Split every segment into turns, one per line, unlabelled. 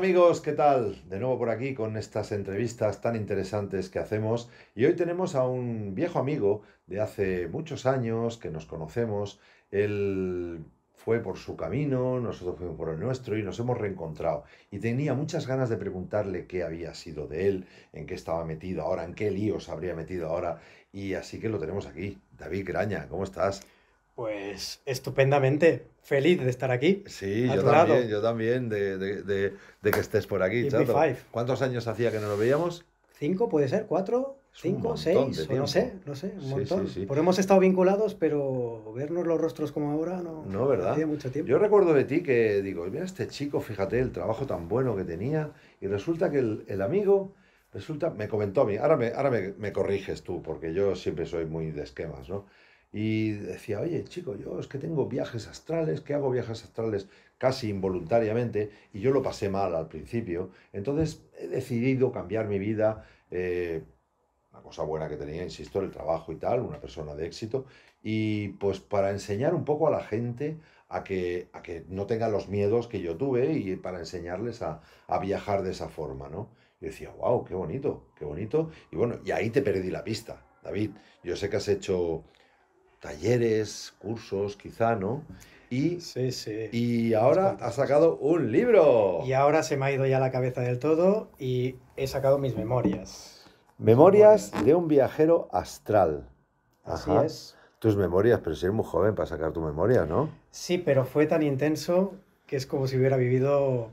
amigos? ¿Qué tal? De nuevo por aquí con estas entrevistas tan interesantes que hacemos y hoy tenemos a un viejo amigo de hace muchos años que nos conocemos. Él fue por su camino, nosotros fuimos por el nuestro y nos hemos reencontrado. Y tenía muchas ganas de preguntarle qué había sido de él, en qué estaba metido ahora, en qué líos habría metido ahora. Y así que lo tenemos aquí. David Graña, ¿cómo estás? Pues
estupendamente, feliz de estar aquí. Sí, yo también, yo
también, de, de, que estés por aquí, ¿Cuántos años hacía que no nos veíamos? Cinco, puede ser, cuatro, cinco, seis, no sé,
no sé, un montón. Sí, sí. hemos estado vinculados, pero vernos los rostros como ahora no, no ¿verdad? hacía
mucho tiempo. Yo recuerdo de ti que digo, mira este chico, fíjate el trabajo tan bueno que tenía, y resulta que el, el amigo resulta, me comentó a mí, ahora, me, ahora me, me, corriges tú, porque yo siempre soy muy de esquemas, ¿no? y decía, oye chico, yo es que tengo viajes astrales, que hago viajes astrales casi involuntariamente y yo lo pasé mal al principio, entonces he decidido cambiar mi vida, eh, una cosa buena que tenía, insisto, el trabajo y tal, una persona de éxito, y pues para enseñar un poco a la gente a que, a que no tengan los miedos que yo tuve y para enseñarles a, viajar de esa forma, ¿no? Y decía, wow, qué bonito, qué bonito. Y bueno, y ahí te perdí la pista, David. Yo sé que has hecho talleres, cursos, quizá, ¿no? Y, sí, sí. y ahora ha sacado un libro. Y ahora
se me ha ido ya la cabeza del todo y he sacado mis memorias.
Memorias, de un viajero astral. Así es. Tus memorias, pero si eres muy joven para sacar tu memoria, ¿no?
Sí, pero fue tan intenso que es como si hubiera vivido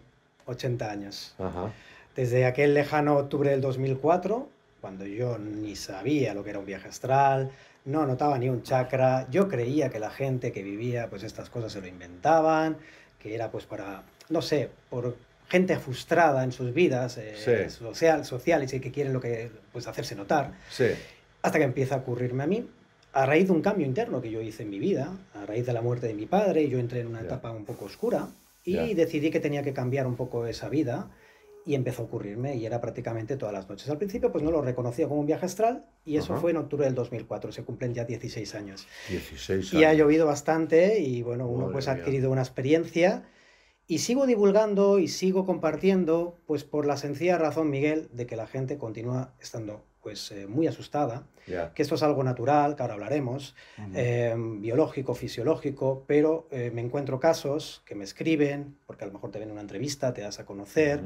80 años. Ajá. Desde aquel lejano octubre del 2004, cuando yo ni sabía lo que era un viaje astral, no notaba ni un chakra. Yo creía que la gente que vivía, pues estas cosas se lo inventaban, que era pues para, no sé, por gente frustrada en sus vidas eh, sociales y que quieren lo que, pues hacerse notar. Hasta que empieza a ocurrirme a mí, a raíz de un cambio interno que yo hice en mi vida, a raíz de la muerte de mi padre, yo entré en una etapa un poco oscura y decidí que tenía que cambiar un poco esa vida y empezó a ocurrirme y era prácticamente todas las noches. Al principio pues no lo reconocía como un viaje astral y eso fue en octubre del 2004, se cumplen ya 16 años.
16 años. Y ha
llovido bastante y bueno, uno pues ha adquirido una experiencia y sigo divulgando y sigo compartiendo pues por la sencilla razón, Miguel, de que la gente continúa estando pues eh, muy asustada, que esto es algo natural, que ahora hablaremos, em, biológico, fisiológico, pero eh, me encuentro casos que me escriben, porque a lo mejor te ven una entrevista, te das a conocer,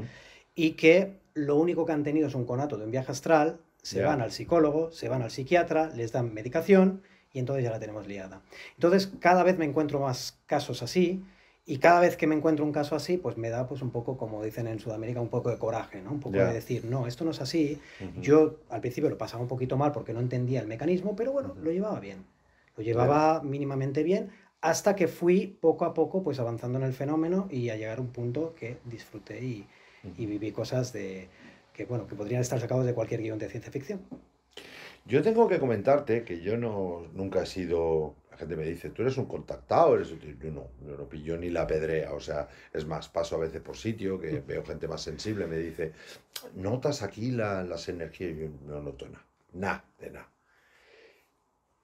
y que lo único que han tenido es un conato de un viaje astral, se van al psicólogo, se van al psiquiatra, les dan medicación y entonces ya la tenemos liada. Entonces cada vez me encuentro más casos así y cada vez que me encuentro un caso así, pues me da pues un poco, como dicen en Sudamérica, un poco de coraje, ¿no? Un poco de decir, no, esto no es así. Yo al principio lo pasaba un poquito mal porque no entendía el mecanismo, pero bueno, lo llevaba bien. Lo llevaba mínimamente bien hasta que fui poco a poco pues avanzando en el fenómeno y a llegar a un punto que disfruté y, y viví cosas que, podrían estar sacadas de cualquier guión de ciencia ficción.
Yo tengo que comentarte que yo nunca he sido la gente me dice, tú eres un contactado, eres Yo no, yo no pillo ni la pedrea, o sea, es más, paso a veces por sitio, que mm. veo gente más sensible, me dice, ¿notas aquí las energías? yo no noto nada, nada de nada.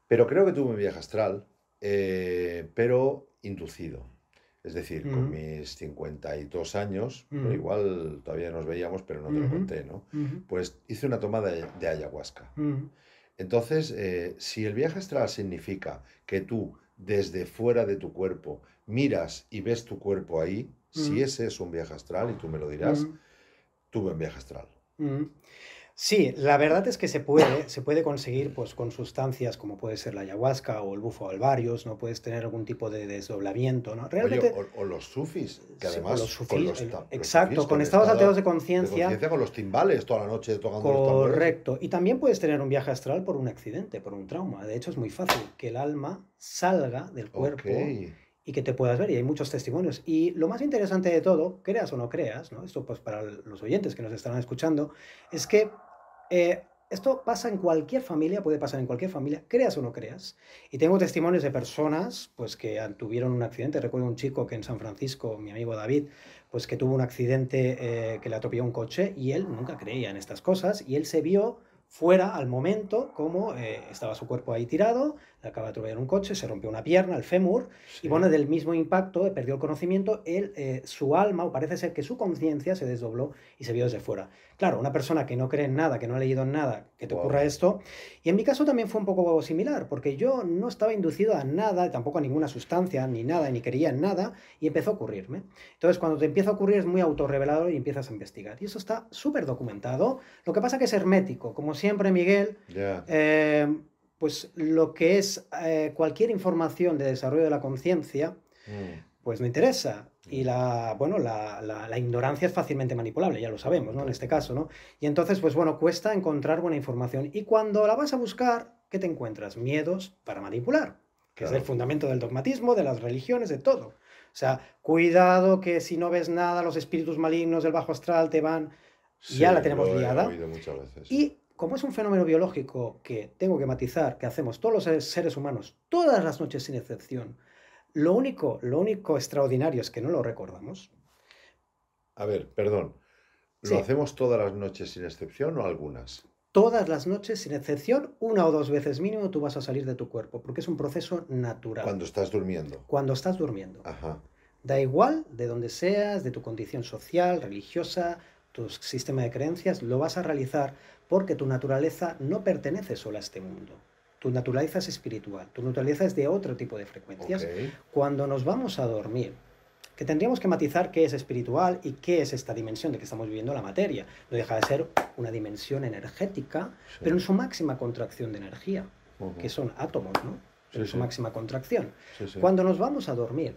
Pero creo que tuve un viaje astral, eh, pero inducido. Es decir, con mis 52 años, igual todavía nos veíamos, pero no te lo conté, ¿no? Pues hice una tomada de, ayahuasca. Entonces, eh, si el viaje astral significa que tú, desde fuera de tu cuerpo, miras y ves tu cuerpo ahí, si ese es un viaje astral, y tú me lo dirás, tuve un viaje astral.
Sí, la verdad es que se puede, se puede conseguir pues, con sustancias como puede ser la ayahuasca o el bufo alvarios ¿no? Puedes tener algún tipo de desdoblamiento, ¿no? o, los sufis, que además... exacto, con, estados ateos de conciencia...
Con los timbales toda la noche tocando Correcto,
y también puedes tener un viaje astral por un accidente, por un trauma. De hecho, es muy fácil que el alma salga del cuerpo... y que te puedas ver. Y hay muchos testimonios. Y lo más interesante de todo, creas o no creas, ¿no? esto pues para los oyentes que nos estarán escuchando, es que eh, esto pasa en cualquier familia, puede pasar en cualquier familia, creas o no creas. Y tengo testimonios de personas pues, que tuvieron un accidente. Recuerdo un chico que en San Francisco, mi amigo David, pues que tuvo un accidente eh, que le atropelló un coche y él nunca creía en estas cosas y él se vio fuera al momento como eh, estaba su cuerpo ahí tirado, acaba de atropellar un coche, se rompió una pierna, el fémur, y bueno, del mismo impacto, eh, perdió el conocimiento, eh, su alma, o parece ser que su conciencia se desdobló y se vio desde fuera. Claro, una persona que no cree en nada, que no ha leído en nada, que te ocurra esto, y en mi caso también fue un poco similar, porque yo no estaba inducido a nada, tampoco a ninguna sustancia, ni nada, ni quería en nada, y empezó a ocurrirme. Entonces, cuando te empieza a ocurrir es muy autorrevelador y empiezas a investigar. Y eso está súper documentado. Lo que pasa que es hermético, como siempre, Miguel. Eh, pues lo que es eh, cualquier información de desarrollo de la conciencia, mm. pues no interesa. Y mm. la, bueno, la, ignorancia es fácilmente manipulable, ya lo sabemos, ¿no? En este caso, ¿no? Y entonces, pues bueno, cuesta encontrar buena información. Y cuando la vas a buscar, ¿qué te encuentras? Miedos para manipular, que es el fundamento del dogmatismo, de las religiones, de todo. O sea, cuidado que si no ves nada, los espíritus malignos del bajo astral te van...
ya la tenemos liada. Y
como es un fenómeno biológico que tengo que matizar, que hacemos todos los seres humanos, todas las noches sin excepción, lo único, lo único extraordinario es que no lo recordamos.
A ver, perdón. ¿Lo hacemos todas las noches sin excepción o algunas?
Todas las noches sin excepción, una o dos veces mínimo tú vas a salir de tu cuerpo, porque es un proceso natural. Cuando estás durmiendo. Cuando estás durmiendo. Ajá. Da igual de donde seas, de tu condición social, religiosa, tu sistema de creencias lo vas a realizar porque tu naturaleza no pertenece solo a este mundo. Tu naturaleza es espiritual, tu naturaleza es de otro tipo de frecuencias. Cuando nos vamos a dormir, que tendríamos que matizar qué es espiritual y qué es esta dimensión de que estamos viviendo la materia. No deja de ser una dimensión energética, pero en su máxima contracción de energía, que son átomos, ¿no? Pero en su máxima contracción. Cuando nos vamos a dormir,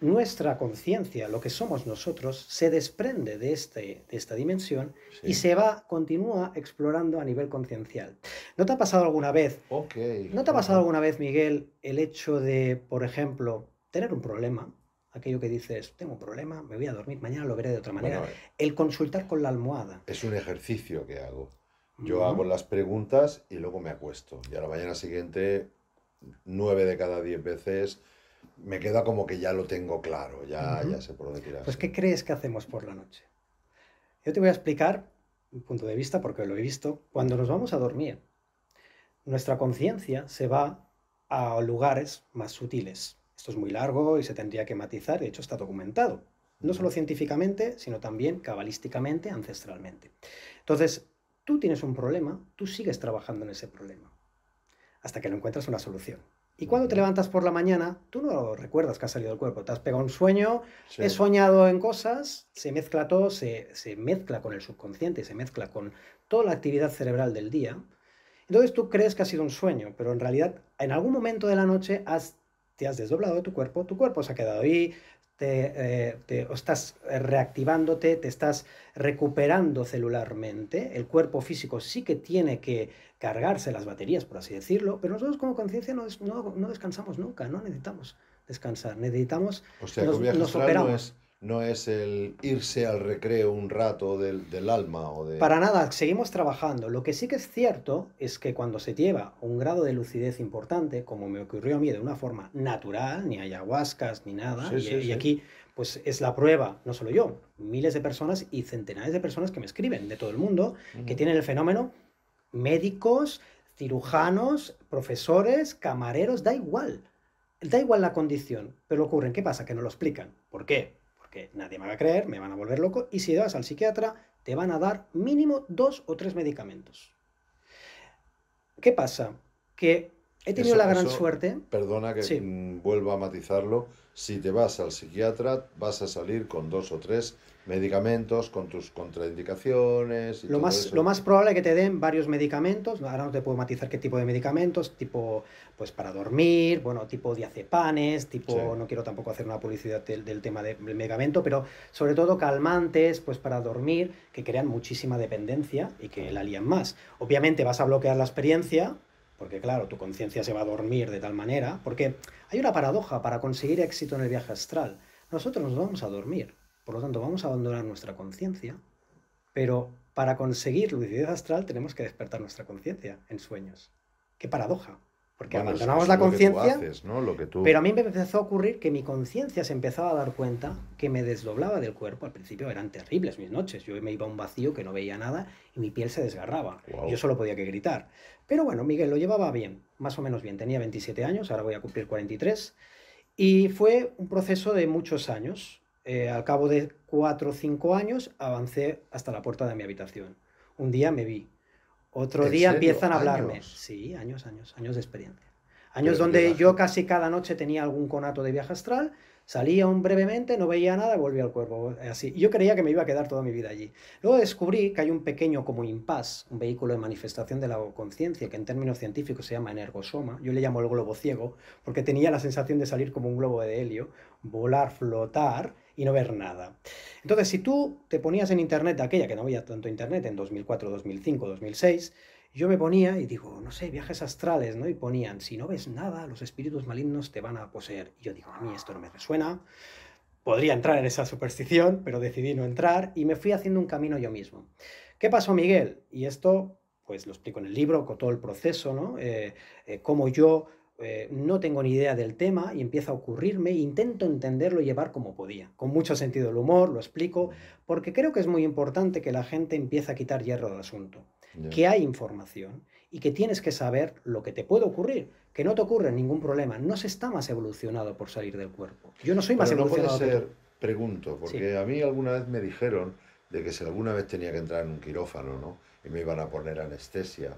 nuestra conciencia, lo que somos nosotros, se desprende de, este, de esta dimensión y se va, continúa explorando a nivel conciencial. ¿No te ha pasado alguna vez? ¿No te ha pasado alguna vez, Miguel, el hecho de, por ejemplo, tener un problema? Aquello que dices, tengo un problema, me voy a dormir, mañana lo veré de otra manera. Eh, el consultar con la almohada.
Es un ejercicio que hago. Yo hago las preguntas y luego me acuesto. Y a la mañana siguiente, nueve de cada diez veces, me queda como que ya lo tengo claro, ya, ya sé por dónde tirar. Pues,
¿qué crees que hacemos por la noche? Yo te voy a explicar un punto de vista, porque lo he visto, cuando nos vamos a dormir, nuestra conciencia se va a lugares más sutiles. Esto es muy largo y se tendría que matizar, de hecho está documentado, no solo científicamente, sino también cabalísticamente, ancestralmente. Entonces, tú tienes un problema, tú sigues trabajando en ese problema, hasta que no encuentras una solución. Y cuando te levantas por la mañana, tú no recuerdas que has salido del cuerpo. Te has pegado un sueño, he soñado en cosas, se mezcla todo, se, mezcla con el subconsciente, se mezcla con toda la actividad cerebral del día. Entonces tú crees que ha sido un sueño, pero en realidad en algún momento de la noche te has desdoblado de tu cuerpo, tu cuerpo se ha quedado ahí, te, eh, estás eh, reactivándote, te estás recuperando celularmente. El cuerpo físico sí que tiene que cargarse las baterías, por así decirlo, pero nosotros como conciencia no, descansamos nunca, no necesitamos descansar, necesitamos... O sea, nos, operamos
no es el irse al recreo un rato del, alma o de... Para nada,
seguimos trabajando. Lo que sí que es cierto es que cuando se lleva un grado de lucidez importante, como me ocurrió a mí de una forma natural, ni ayahuascas, ni nada, y, aquí pues es la prueba, no solo yo, miles de personas y centenares de personas que me escriben de todo el mundo, que tienen el fenómeno, médicos, cirujanos, profesores, camareros, da igual. Da igual la condición, pero ocurren. ¿Qué pasa? Que no lo explican. ¿Por qué? que nadie me va a creer, me van a volver loco, y si vas al psiquiatra, te van a dar mínimo dos o tres medicamentos. ¿Qué pasa? Que He tenido la gran suerte.
Perdona que mm, vuelva a matizarlo. Si te vas al psiquiatra, vas a salir con dos o tres medicamentos, con tus contraindicaciones. lo, más,
probable es que te den varios medicamentos. Ahora no te puedo matizar qué tipo de medicamentos, tipo pues para dormir, bueno, tipo diazepanes, tipo, no quiero tampoco hacer una publicidad del, tema del medicamento, pero sobre todo calmantes, pues para dormir, que crean muchísima dependencia y que la lían más. Obviamente vas a bloquear la experiencia porque claro, tu conciencia se va a dormir de tal manera, porque hay una paradoja para conseguir éxito en el viaje astral. Nosotros nos vamos a dormir, por lo tanto vamos a abandonar nuestra conciencia, pero para conseguir lucidez astral tenemos que despertar nuestra conciencia en sueños. ¡Qué paradoja! Porque abandonamos la conciencia. Pero a mí me empezó a ocurrir que mi conciencia se empezaba a dar cuenta que me desdoblaba del cuerpo. Al principio eran terribles mis noches. Yo me iba a un vacío que no veía nada y mi piel se desgarraba. Yo solo podía que gritar. Pero bueno, Miguel lo llevaba bien, más o menos bien. Tenía 27 años, ahora voy a cumplir 43. Y fue un proceso de muchos años. Eh, al cabo de 4 o 5 años avancé hasta la puerta de mi habitación. Un día me vi otro día empiezan a hablarme. Sí, años, años, años de experiencia. Años donde yo casi cada noche tenía algún conato de viaje astral, salía un brevemente, no veía nada, volvía al cuerpo. Así. Yo creía que me iba a quedar toda mi vida allí. Luego descubrí que hay un pequeño como impas, un vehículo de manifestación de la conciencia, que en términos científicos se llama energosoma. Yo le llamo el globo ciego, porque tenía la sensación de salir como un globo de helio, volar, flotar y no ver nada. Entonces, si tú te ponías en Internet, aquella que no había tanto Internet en 2004, 2005, 2006, yo me ponía y digo, no sé, viajes astrales, ¿no? Y ponían, si no ves nada, los espíritus malignos te van a poseer. Y yo digo, a mí esto no me resuena, podría entrar en esa superstición, pero decidí no entrar y me fui haciendo un camino yo mismo. ¿Qué pasó, Miguel? Y esto, pues lo explico en el libro, con todo el proceso, ¿no? Eh, eh, cómo yo eh, no tengo ni idea del tema y empieza a ocurrirme, intento entenderlo y llevar como podía. Con mucho sentido del humor, lo explico, porque creo que es muy importante que la gente empiece a quitar hierro del asunto. Que hay información y que tienes que saber lo que te puede ocurrir, que no te ocurre ningún problema. No se está más evolucionado por salir
del cuerpo. Yo no soy más evolucionado. No puede ser, pregunto, porque a mí alguna vez me dijeron de que si alguna vez tenía que entrar en un quirófano, Y me iban a poner anestesia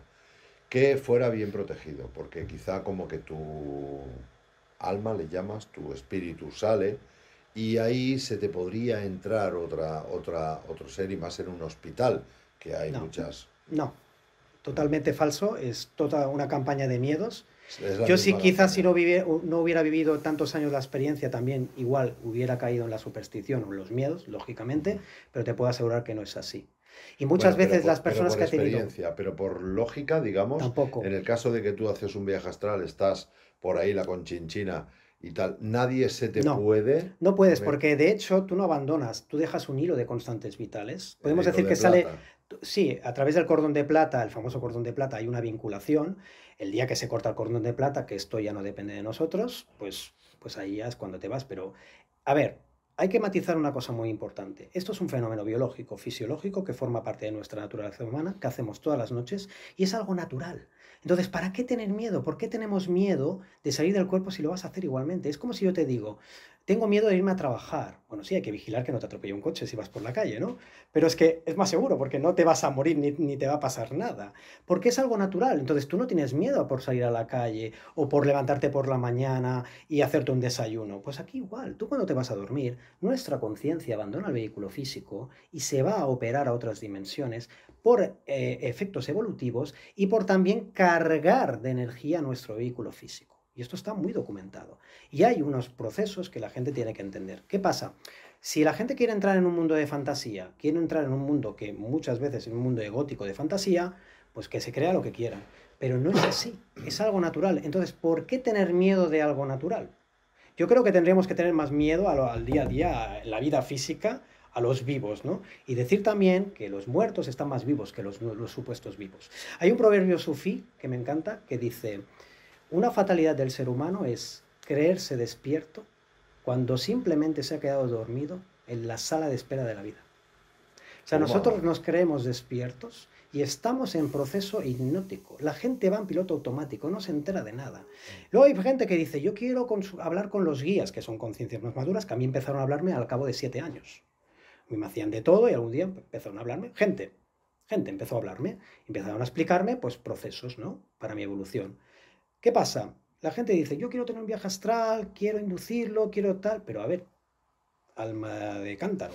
que fuera bien protegido, porque quizá como que tu alma le llamas, tu espíritu sale y ahí se te podría entrar otra, otra, otro ser y más en un hospital, que hay muchas.
No, totalmente falso, es toda una campaña de miedos.
Yo sí, quizás
si no, no hubiera vivido tantos años la experiencia, también igual hubiera caído en la superstición o en los miedos, lógicamente, pero te puedo asegurar que no es así. Y muchas veces las personas que han experiencia,
Pero por lógica, digamos, Tampoco. en el caso de que tú haces un viaje astral, estás por ahí la conchinchina y tal, nadie se te no, puede... No puedes, porque
de hecho tú no abandonas, tú dejas un hilo de constantes vitales. Podemos decir que sale... Sí, a través del cordón de plata, el famoso cordón de plata, hay una vinculación. El día que se corta el cordón de plata, que esto ya no depende de nosotros, pues, pues ahí ya es cuando te vas. Pero, a ver, hay que matizar una cosa muy importante. Esto es un fenómeno biológico, fisiológico, que forma parte de nuestra naturaleza humana, que hacemos todas las noches, y es algo natural. Entonces, ¿para qué tener miedo? ¿Por qué tenemos miedo de salir del cuerpo si lo vas a hacer igualmente? Es como si yo te digo, tengo miedo de irme a trabajar. Bueno, sí, hay que vigilar que no te atropelle un coche si vas por la calle, ¿no? Pero es que es más seguro porque no te vas a morir ni, ni, te va a pasar nada. Porque es algo natural. Entonces tú no tienes miedo por salir a la calle o por levantarte por la mañana y hacerte un desayuno. Pues aquí igual, tú cuando te vas a dormir, nuestra conciencia abandona el vehículo físico y se va a operar a otras dimensiones por eh, efectos evolutivos y por también cargar de energía nuestro vehículo físico. Y esto está muy documentado. Y hay unos procesos que la gente tiene que entender. ¿Qué pasa? Si la gente quiere entrar en un mundo de fantasía, quiere entrar en un mundo que muchas veces es un mundo egótico de fantasía, pues que se crea lo que quiera. Pero no es así, es algo natural. Entonces, ¿por qué tener miedo de algo natural? Yo creo que tendríamos que tener más miedo al, al día a día, a la vida física, a los vivos, ¿no? Y decir también que los muertos están más vivos que los, supuestos vivos. Hay un proverbio sufí que me encanta que dice, una fatalidad del ser humano es creerse despierto cuando simplemente se ha quedado dormido en la sala de espera de la vida. O sea, oh, nosotros nos creemos despiertos y estamos en proceso hipnótico. La gente va en piloto automático, no se entera de nada. Mm. Luego hay gente que dice, yo quiero hablar con los guías, que son conciencias más maduras, que a mí empezaron a hablarme al cabo de siete años me hacían de todo y algún día empezaron a hablarme gente. Gente empezó a hablarme, empezaron a explicarme pues procesos, ¿no? Para mi evolución. ¿Qué pasa? La gente dice, yo quiero tener un viaje astral, quiero inducirlo, quiero tal, pero a ver, alma de cántaro,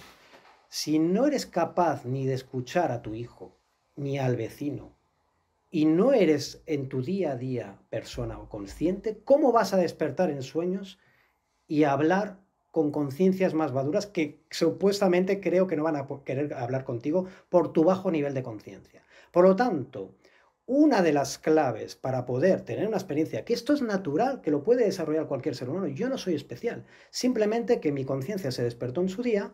si no eres capaz ni de escuchar a tu hijo, ni al vecino, y no eres en tu día a día persona o consciente, ¿cómo vas a despertar en sueños y hablar con conciencias más maduras que supuestamente creo que no van a querer hablar contigo por tu bajo nivel de conciencia. Por lo tanto, una de las claves para poder tener una experiencia, que esto es natural, que lo puede desarrollar cualquier ser humano, yo no soy especial, simplemente que mi conciencia se despertó en su día,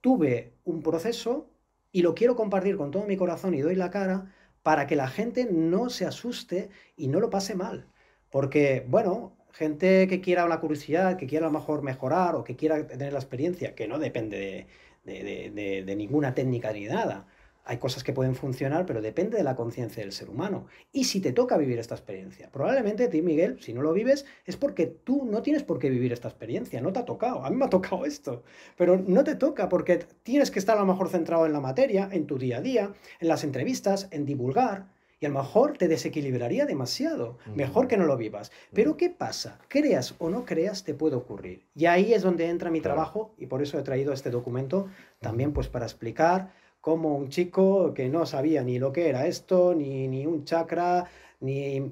tuve un proceso y lo quiero compartir con todo mi corazón y doy la cara para que la gente no se asuste y no lo pase mal. Porque, bueno, gente que quiera una curiosidad, que quiera a lo mejor mejorar o que quiera tener la experiencia, que no depende de, ninguna técnica ni nada. Hay cosas que pueden funcionar, pero depende de la conciencia del ser humano. Y si te toca vivir esta experiencia, probablemente ti, Miguel, si no lo vives, es porque tú no tienes por qué vivir esta experiencia, no te ha tocado. A mí me ha tocado esto, pero no te toca porque tienes que estar a lo mejor centrado en la materia, en tu día a día, en las entrevistas, en divulgar, a lo mejor te desequilibraría demasiado. Mm. Mejor que no lo vivas. Pero mm. ¿qué pasa? Creas o no creas, te puede ocurrir. Y ahí es donde entra mi trabajo y por eso he traído este documento también pues para explicar cómo un chico que no sabía ni lo que era esto, ni, ni un chakra, ni eh,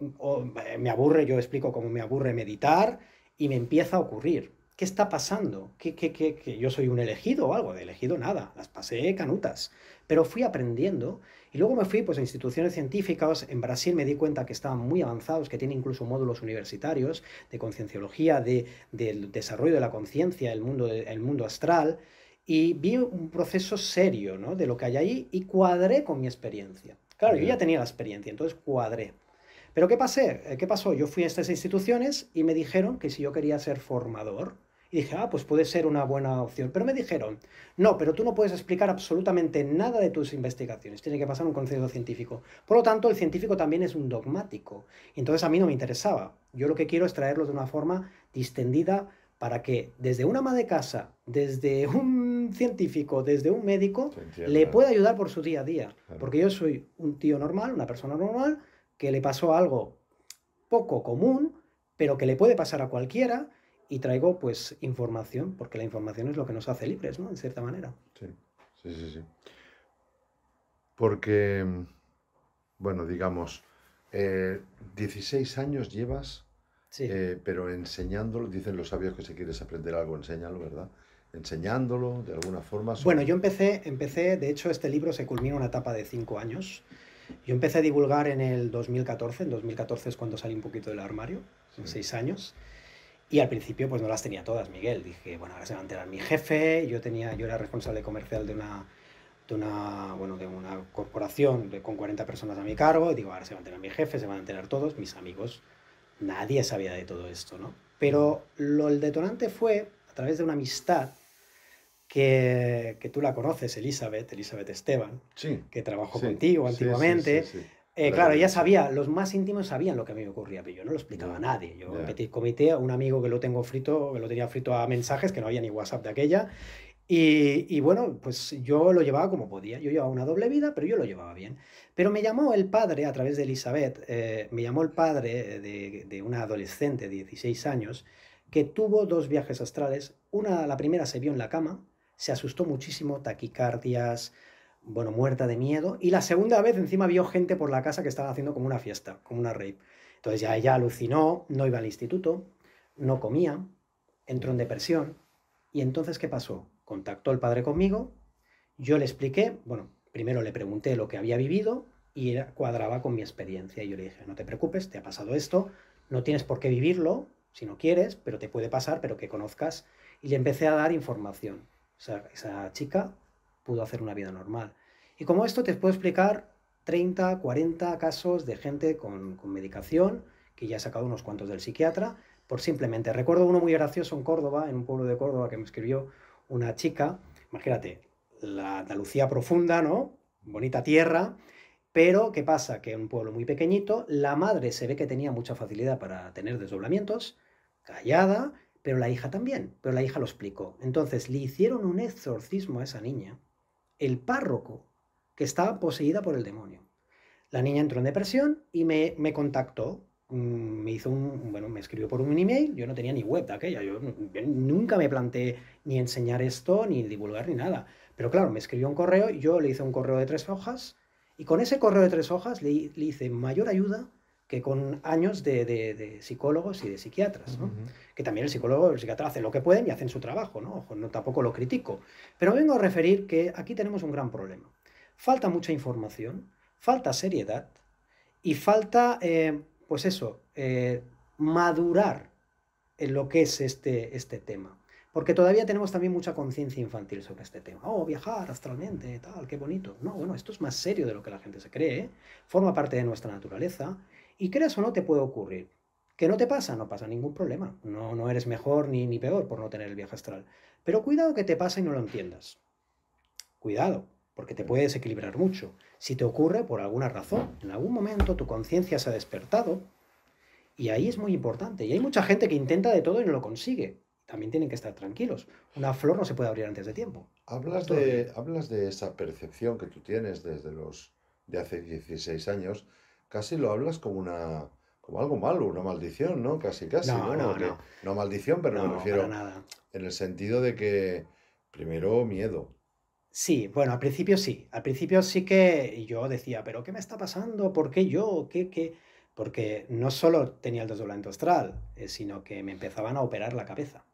me aburre, yo explico cómo me aburre meditar y me empieza a ocurrir. ¿Qué está pasando? ¿Qué, qué, qué, ¿Que yo soy un elegido o algo? De elegido nada, las pasé canutas. Pero fui aprendiendo y luego me fui pues, a instituciones científicas. En Brasil me di cuenta que estaban muy avanzados, que tienen incluso módulos universitarios de concienciología, del desarrollo de la conciencia, el mundo, el mundo astral. Y vi un proceso serio ¿no? de lo que hay ahí y cuadré con mi experiencia. Claro, yo ya tenía la experiencia, entonces cuadré. Pero ¿qué, pasé? Eh, ¿qué pasó? Yo fui a estas instituciones y me dijeron que si yo quería ser formador, y dije, ah, pues puede ser una buena opción. Pero me dijeron, no, pero tú no puedes explicar absolutamente nada de tus investigaciones. Tiene que pasar un consejo científico. Por lo tanto, el científico también es un dogmático. Entonces a mí no me interesaba. Yo lo que quiero es traerlo de una forma distendida para que desde una ama de casa, desde un científico, desde un médico, le pueda ayudar por su día a día. Porque yo soy un tío normal, una persona normal, que le pasó algo poco común, pero que le puede pasar a cualquiera y traigo pues información, porque la información es lo que nos hace libres, ¿no? En cierta manera.
Sí, sí, sí, sí. Porque, bueno, digamos, 16 eh, años llevas, eh, pero enseñándolo, dicen los sabios que si quieres aprender algo, enséñalo, ¿verdad? Enseñándolo de alguna forma. Bueno, yo
empecé, empecé, de hecho este libro se culmina una etapa de 5 años. Yo empecé a divulgar en el 2014, en 2014 es cuando salí un poquito del armario, en 6 años. Y al principio pues no las tenía todas, Miguel. Dije, bueno, ahora se va a enterar mi jefe, yo, tenía, yo era responsable comercial de una, de una, bueno, de una corporación con 40 personas a mi cargo, digo, ahora se va a enterar mi jefe, se van a enterar todos, mis amigos, nadie sabía de todo esto, ¿no? Pero lo, el detonante fue a través de una amistad que, que tú la conoces, Elizabeth, Elizabeth Esteban, que trabajó sí, contigo sí, antiguamente. Eh, claro, ya sabía, los más íntimos sabían lo que a mí me ocurría, pero yo no lo explicaba a nadie. Yo yeah. petit comité, un amigo que lo tengo frito, lo tenía frito a mensajes, que no había ni WhatsApp de aquella. Y, bueno, pues yo lo llevaba como podía. Yo llevaba una doble vida, pero yo lo llevaba bien. Pero me llamó el padre, a través de Elizabeth, eh, me llamó el padre de, una adolescente de 16 años que tuvo dos viajes astrales. Una, la primera se vio en la cama, se asustó muchísimo, taquicardias, bueno, muerta de miedo. Y la segunda vez encima vio gente por la casa que estaba haciendo como una fiesta, como una rave. Entonces ya ella alucinó, no iba al instituto, no comía, entró en depresión. ¿Y entonces qué pasó? Contactó el padre conmigo, yo le expliqué, bueno, primero le pregunté lo que había vivido y cuadraba con mi experiencia. Y yo le dije, no te preocupes, te ha pasado esto, no tienes por qué vivirlo si no quieres, pero te puede pasar, pero que conozcas. Y le empecé a dar información. O sea, esa chica pudo hacer una vida normal. Y como esto te puedo explicar 30, 40 casos de gente con, con medicación, que ya ha sacado unos cuantos del psiquiatra, por simplemente. Recuerdo uno muy gracioso en Córdoba, en un pueblo de Córdoba, que me escribió una chica, imagínate, la Andalucía profunda, ¿no? Bonita tierra, pero ¿qué pasa? Que en un pueblo muy pequeñito, la madre se ve que tenía mucha facilidad para tener desdoblamientos, callada, pero la hija también, pero la hija lo explicó. Entonces le hicieron un exorcismo a esa niña, el párroco, que estaba poseída por el demonio. La niña entró en depresión y me, contactó mm, me hizo un, bueno, me escribió por un email, yo no tenía ni web de aquella, yo, nunca me planteé ni enseñar esto, ni divulgar, ni nada. Pero claro, me escribió un correo, yo le hice un correo de tres hojas, y con ese correo de tres hojas le hice mayor ayuda que con años de, psicólogos y de psiquiatras, que también el psicólogo y el psiquiatra hacen lo que pueden y hacen su trabajo, ¿no? no tampoco lo critico, pero vengo a referir que aquí tenemos un gran problema. Falta mucha información, falta seriedad y falta, eh, pues eso, eh, madurar en lo que es este, este tema. Porque todavía tenemos también mucha conciencia infantil sobre este tema. Oh, viajar astralmente, tal, qué bonito. No, bueno, esto es más serio de lo que la gente se cree, ¿eh? forma parte de nuestra naturaleza y creas o no, te puede ocurrir. ¿Que no te pasa? No pasa ningún problema. No, no eres mejor ni, ni peor por no tener el viaje astral. Pero cuidado que te pasa y no lo entiendas. Cuidado, porque te puede desequilibrar mucho. Si te ocurre por alguna razón, en algún momento tu conciencia se ha despertado y ahí es muy importante. Y hay mucha gente que intenta de todo y no lo consigue. También tienen que estar tranquilos. Una flor no se puede abrir antes de tiempo.
Hablas, de, hablas de esa percepción que tú tienes desde los de hace 16 años casi lo hablas como una como algo malo, una maldición, ¿no? Casi, casi. No, no, no. no. maldición, pero no, me refiero nada. en el sentido de que primero miedo. Sí, bueno, al principio sí.
Al principio sí que yo decía, pero ¿qué me está pasando? ¿Por qué yo? ¿Qué, qué? Porque no solo tenía el desdoblamiento astral, eh, sino que me empezaban a operar la cabeza.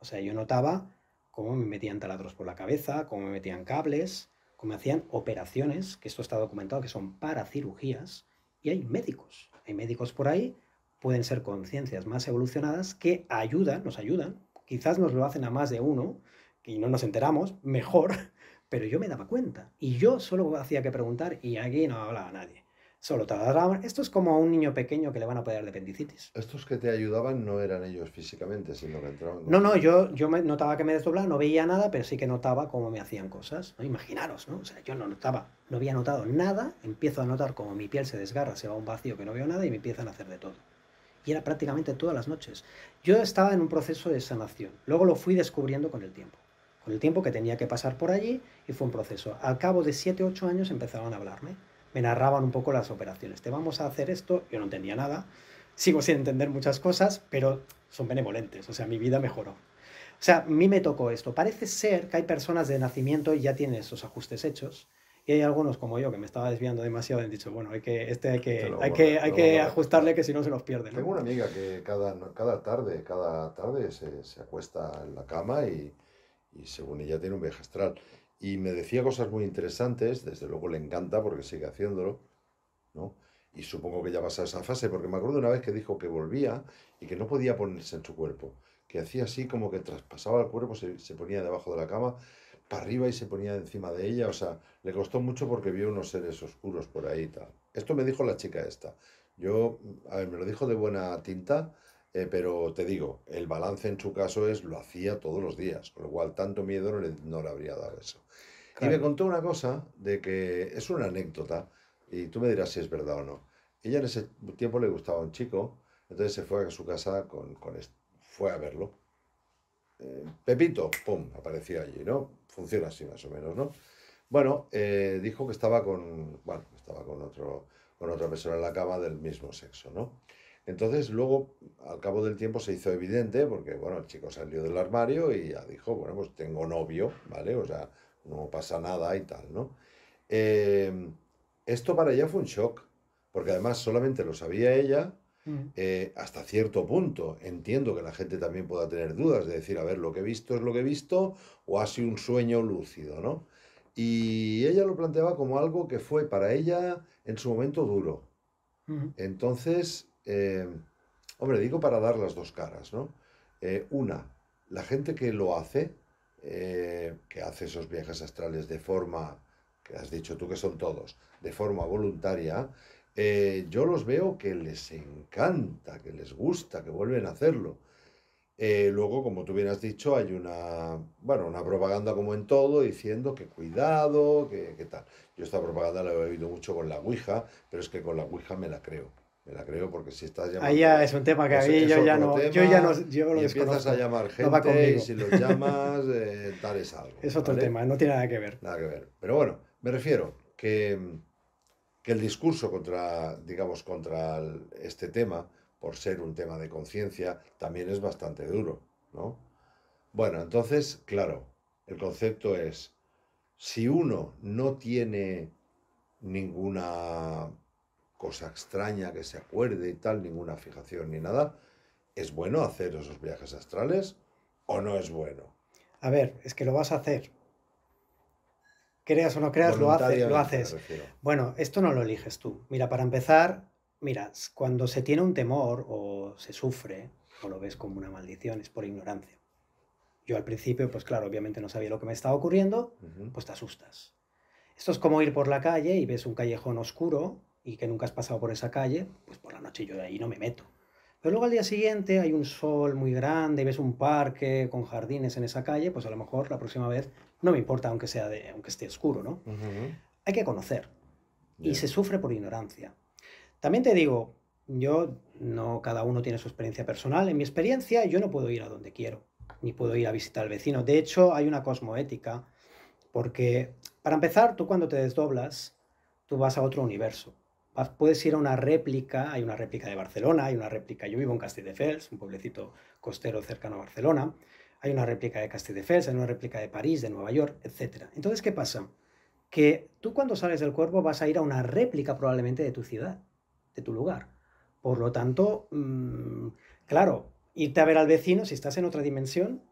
O sea, yo notaba cómo me metían taladros por la cabeza, cómo me metían cables, como hacían operaciones, que esto está documentado, que son para cirugías, y hay médicos. Hay médicos por ahí, pueden ser conciencias más evolucionadas que ayudan, nos ayudan, quizás nos lo hacen a más de uno y no nos enteramos, mejor, pero yo me daba cuenta. Y yo solo hacía que preguntar y aquí no hablaba nadie. Solo Esto es como a un
niño pequeño que le van a poder de apendicitis. Estos que te ayudaban no eran ellos físicamente, sino que entraban. No,
no, yo, yo me notaba que me desdoblaba, no veía nada, pero sí que notaba cómo me hacían cosas.
Imaginaros,
¿no? O sea, yo no notaba, no había notado nada, empiezo a notar cómo mi piel se desgarra, se va un vacío que no veo nada y me empiezan a hacer de todo. Y era prácticamente todas las noches. Yo estaba en un proceso de sanación. Luego lo fui descubriendo con el tiempo. Con el tiempo que tenía que pasar por allí y fue un proceso. Al cabo de 7, ocho años empezaron a hablarme me narraban un poco las operaciones. Te vamos a hacer esto, yo no entendía nada, sigo sin entender muchas cosas, pero son benevolentes, o sea, mi vida mejoró. O sea, a mí me tocó esto. Parece ser que hay personas de nacimiento y ya tienen esos ajustes hechos. Y hay algunos como yo que me estaba desviando demasiado y han dicho, bueno, hay que, este hay que, hay que, hay que
ajustarle que si no se los pierden. Tengo una amiga que cada, cada tarde, cada tarde se, acuesta en la cama y, y según ella tiene un viaje astral y me decía cosas muy interesantes, desde luego le encanta porque sigue haciéndolo, Y supongo que ya pasa esa fase, porque me acuerdo una vez que dijo que volvía y que no podía ponerse en su cuerpo, que hacía así como que traspasaba el cuerpo, se, se ponía debajo de la cama, para arriba y se ponía encima de ella, o sea, le costó mucho porque vio unos seres oscuros por ahí y tal. Esto me dijo la chica esta. Yo, a ver, me lo dijo de buena tinta, eh, pero te digo, el balance en su caso es lo hacía todos los días, con lo cual tanto miedo no le, habría dado eso. Y me contó una cosa de que es una anécdota y tú me dirás si es verdad o no. Ella en ese tiempo le gustaba a un chico, entonces se fue a su casa con, con fue a verlo. Eh, Pepito, pum, apareció allí, ¿no? Funciona así más o menos, ¿no? Bueno, eh, dijo que estaba con, bueno, estaba con otro, con otra persona en la cama del mismo sexo, ¿no? Entonces luego, al cabo del tiempo, se hizo evidente, porque bueno, el chico salió del armario y ya dijo, bueno, pues tengo novio, ¿vale? O sea, no pasa nada y tal, ¿no? Em, esto para ella fue un shock, porque además solamente lo sabía ella mm. eh, hasta cierto punto. Entiendo que la gente también pueda tener dudas de decir, a ver, lo que he visto es lo que he visto o ha sido un sueño lúcido, ¿no? Y ella lo planteaba como algo que fue para ella en su momento duro. Mm. Entonces, eh, hombre, digo para dar las dos caras, ¿no? Eh, una, la gente que lo hace, eh, que hace esos viajes astrales de forma, que has dicho tú que son todos, de forma voluntaria, yo los veo que les encanta, que les gusta, que vuelven a hacerlo. luego, como tú bien has dicho, hay una, bueno, una propaganda como en todo diciendo que cuidado, que, que tal. Yo esta propaganda la he oído mucho con la Ouija, pero es que con la Ouija me la creo. Me la creo porque si estás llamando. Ahí ya es un tema que a mí yo, ya no, yo ya no. Yo lo y empiezas a llamar gente y si los llamas, eh, tal es algo. Es otro tema, no tiene nada que ver. Nada que ver. Pero bueno, me refiero que, el discurso contra, digamos, contra este tema, por ser un tema de conciencia, también es bastante duro, ¿no? Bueno, entonces, claro, el concepto es: si uno no tiene ninguna cosa extraña que se acuerde y tal, ninguna fijación ni nada, ¿es bueno hacer esos viajes astrales o no es bueno?
A ver, es que lo vas a hacer.
Creas o no creas, lo haces. Lo haces.
Bueno, esto no lo eliges tú. Mira, para empezar, mira, cuando se tiene un temor o se sufre, o lo ves como una maldición, es por ignorancia. Yo al principio, pues claro, obviamente no sabía lo que me estaba ocurriendo, pues te asustas. Esto es como ir por la calle y ves un callejón oscuro y que nunca has pasado por esa calle, pues por la noche yo ahí no me meto. Pero luego al día siguiente hay un sol muy grande ves un parque con jardines en esa calle, pues a lo mejor la próxima vez no me importa aunque, sea de, aunque esté oscuro, ¿no? Hay que conocer. Y se sufre por ignorancia. También te digo, yo no, cada uno tiene su experiencia personal. En mi experiencia yo no puedo ir a donde quiero, ni puedo ir a visitar al vecino. De hecho, hay una cosmoética, porque para empezar, tú cuando te desdoblas, tú vas a otro universo puedes ir a una réplica, hay una réplica de Barcelona, hay una réplica, yo vivo en Castelldefels, un pueblecito costero cercano a Barcelona, hay una réplica de Castelldefels, hay una réplica de París, de Nueva York, etc. Entonces, ¿qué pasa? Que tú cuando sales del cuerpo vas a ir a una réplica probablemente de tu ciudad, de tu lugar. Por lo tanto, mm, claro, irte a ver al vecino si estás en otra dimensión,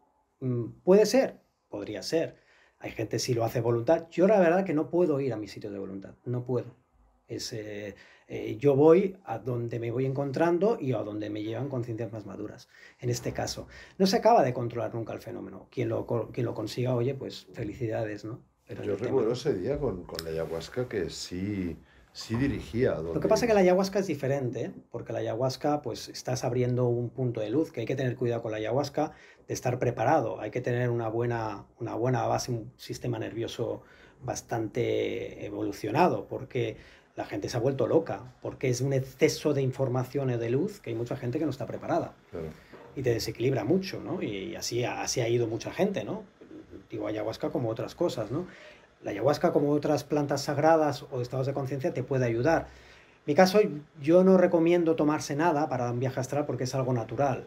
mm, puede ser, podría ser. Hay gente si lo hace voluntad. Yo la verdad que no puedo ir a mi sitio de voluntad, no puedo es, eh, eh, yo voy a donde me voy encontrando y a donde me llevan conciencias más maduras. En este caso, no se acaba de controlar nunca el fenómeno. Quien lo, consiga, oye, pues felicidades, ¿no? yo recuerdo ese
día con, la ayahuasca que sí, sí dirigía. Donde... Lo que pasa es que la
ayahuasca es diferente, porque la ayahuasca, pues estás abriendo un punto de luz, que hay que tener cuidado con la ayahuasca, de estar preparado, hay que tener una buena, una buena base, un sistema nervioso bastante evolucionado, porque la gente se ha vuelto loca, porque es un exceso de información y de luz que hay mucha gente que no está preparada. Y te desequilibra mucho, ¿no? Y así, así ha ido mucha gente, ¿no? Digo ayahuasca como otras cosas, ¿no? La ayahuasca como otras plantas sagradas o estados de conciencia te puede ayudar. En mi caso, yo no recomiendo tomarse nada para un viaje astral porque es algo natural.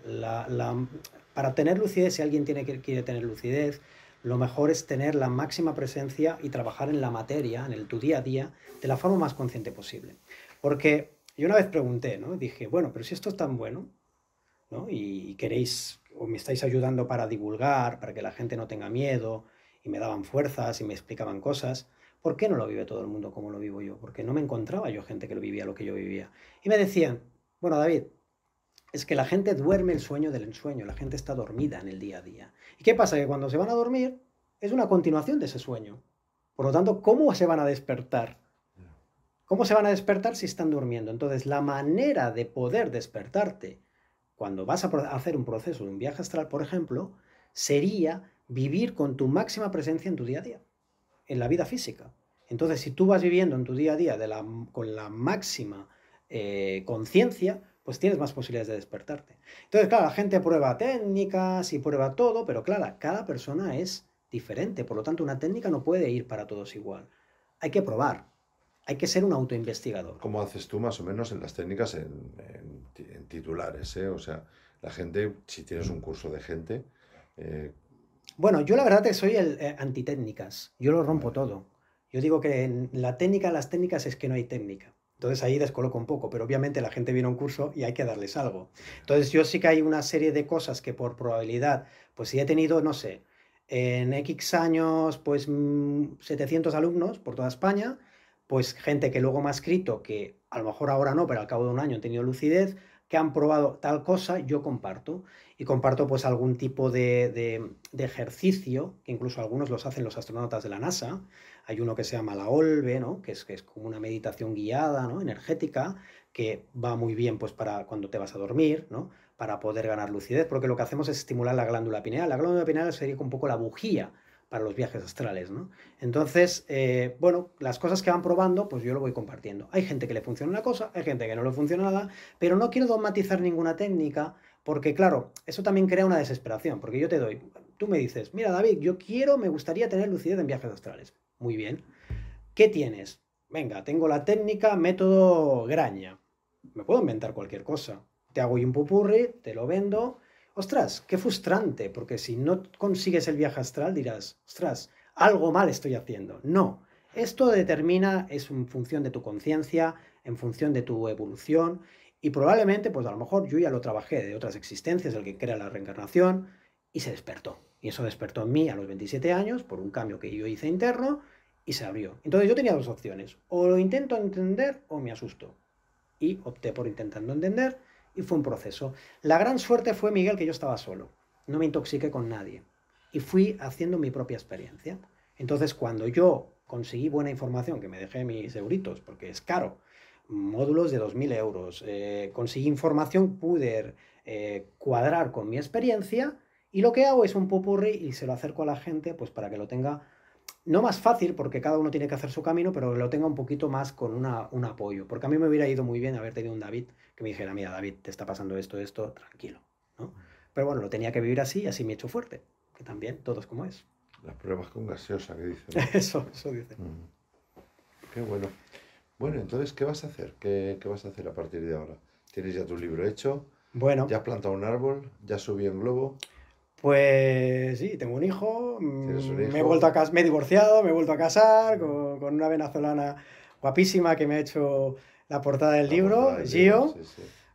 para tener lucidez, si alguien tiene, quiere tener lucidez, lo mejor es tener la máxima presencia y trabajar en la materia, en el, tu día a día, de la forma más consciente posible. Porque yo una vez pregunté, ¿no? Dije, bueno, pero si esto es tan bueno, ¿no? Y queréis, o me estáis ayudando para divulgar, para que la gente no tenga miedo, y me daban fuerzas y me explicaban cosas, ¿por qué no lo vive todo el mundo como lo vivo yo? Porque no me encontraba yo gente que lo vivía lo que yo vivía. Y me decían, bueno, David, es que la gente duerme el sueño del ensueño, la gente está dormida en el día a día. ¿Y qué pasa? Que cuando se van a dormir es una continuación de ese sueño. Por lo tanto, ¿cómo se van a despertar? ¿Cómo se van a despertar si están durmiendo? Entonces, la manera de poder despertarte cuando vas a hacer un proceso de un viaje astral, por ejemplo, sería vivir con tu máxima presencia en tu día a día, en la vida física. Entonces, si tú vas viviendo en tu día a día con la máxima eh, conciencia, pues tienes más posibilidades de despertarte. Entonces, claro, la gente prueba técnicas y prueba todo, pero claro, cada persona es diferente, por lo tanto, una técnica no puede ir para todos igual.
Hay que probar, hay que ser un autoinvestigador. ¿Cómo haces tú más o menos en las técnicas en, titulares? ¿eh? O sea, la gente, si tienes un curso de gente... Eh,
bueno, yo la verdad que soy el eh, antitécnicas, yo lo rompo todo. Yo digo que en la técnica, las técnicas es que no hay técnica. Entonces ahí descoloco un poco, pero obviamente la gente viene a un curso y hay que darles algo. Entonces yo sí que hay una serie de cosas que por probabilidad, pues si he tenido, no sé, en X años, pues 700 mm, alumnos por toda España, pues gente que luego me ha escrito, que a lo mejor ahora no, pero al cabo de un año han tenido lucidez, que han probado tal cosa, yo comparto. Y comparto pues algún tipo de, de, de ejercicio, que incluso algunos los hacen los astronautas de la NASA, hay uno que se llama la Olve, ¿no? que, es, que es como una meditación guiada, ¿no? energética, que va muy bien pues, para cuando te vas a dormir, ¿no? para poder ganar lucidez, porque lo que hacemos es estimular la glándula pineal. La glándula pineal sería un poco la bujía para los viajes astrales, ¿no? Entonces, eh, bueno, las cosas que van probando, pues yo lo voy compartiendo. Hay gente que le funciona una cosa, hay gente que no le funciona nada, pero no quiero dogmatizar ninguna técnica, porque claro, eso también crea una desesperación, porque yo te doy, tú me dices, mira David, yo quiero, me gustaría tener lucidez en viajes astrales. Muy bien. ¿Qué tienes? Venga, tengo la técnica método graña. Me puedo inventar cualquier cosa. Te hago un pupurri, te lo vendo. Ostras, qué frustrante, porque si no consigues el viaje astral dirás, ostras, algo mal estoy haciendo. No, esto determina, es en función de tu conciencia, en función de tu evolución y probablemente, pues a lo mejor yo ya lo trabajé de otras existencias, el que crea la reencarnación, y se despertó. Y eso despertó en mí a los 27 años por un cambio que yo hice interno y se abrió. Entonces yo tenía dos opciones, o lo intento entender o me asusto. Y opté por intentando entender y fue un proceso. La gran suerte fue, Miguel, que yo estaba solo, no me intoxiqué con nadie y fui haciendo mi propia experiencia. Entonces cuando yo conseguí buena información, que me dejé mis euritos, porque es caro, módulos de 2.000 euros, eh, conseguí información, pude eh, cuadrar con mi experiencia y lo que hago es un popurrí y se lo acerco a la gente pues para que lo tenga no más fácil, porque cada uno tiene que hacer su camino, pero lo tenga un poquito más con una, un apoyo. Porque a mí me hubiera ido muy bien haber tenido un David que me dijera, mira, David, te está pasando esto, esto, tranquilo. Pero bueno, lo tenía que vivir así y así me he hecho fuerte, que también todos como es.
Las pruebas con gaseosa, que dicen.
eso, eso dicen.
Qué bueno. Bueno, entonces, ¿qué vas a hacer? ¿Qué, vas a hacer a partir de ahora? ¿Tienes ya tu libro hecho? Bueno. ¿Ya has plantado un árbol? ¿Ya subí en globo? Pues sí, tengo un hijo, mm, me he vuelto
a cas me he divorciado, me he vuelto a casar con, una venezolana guapísima que me ha hecho la portada del libro, Gio,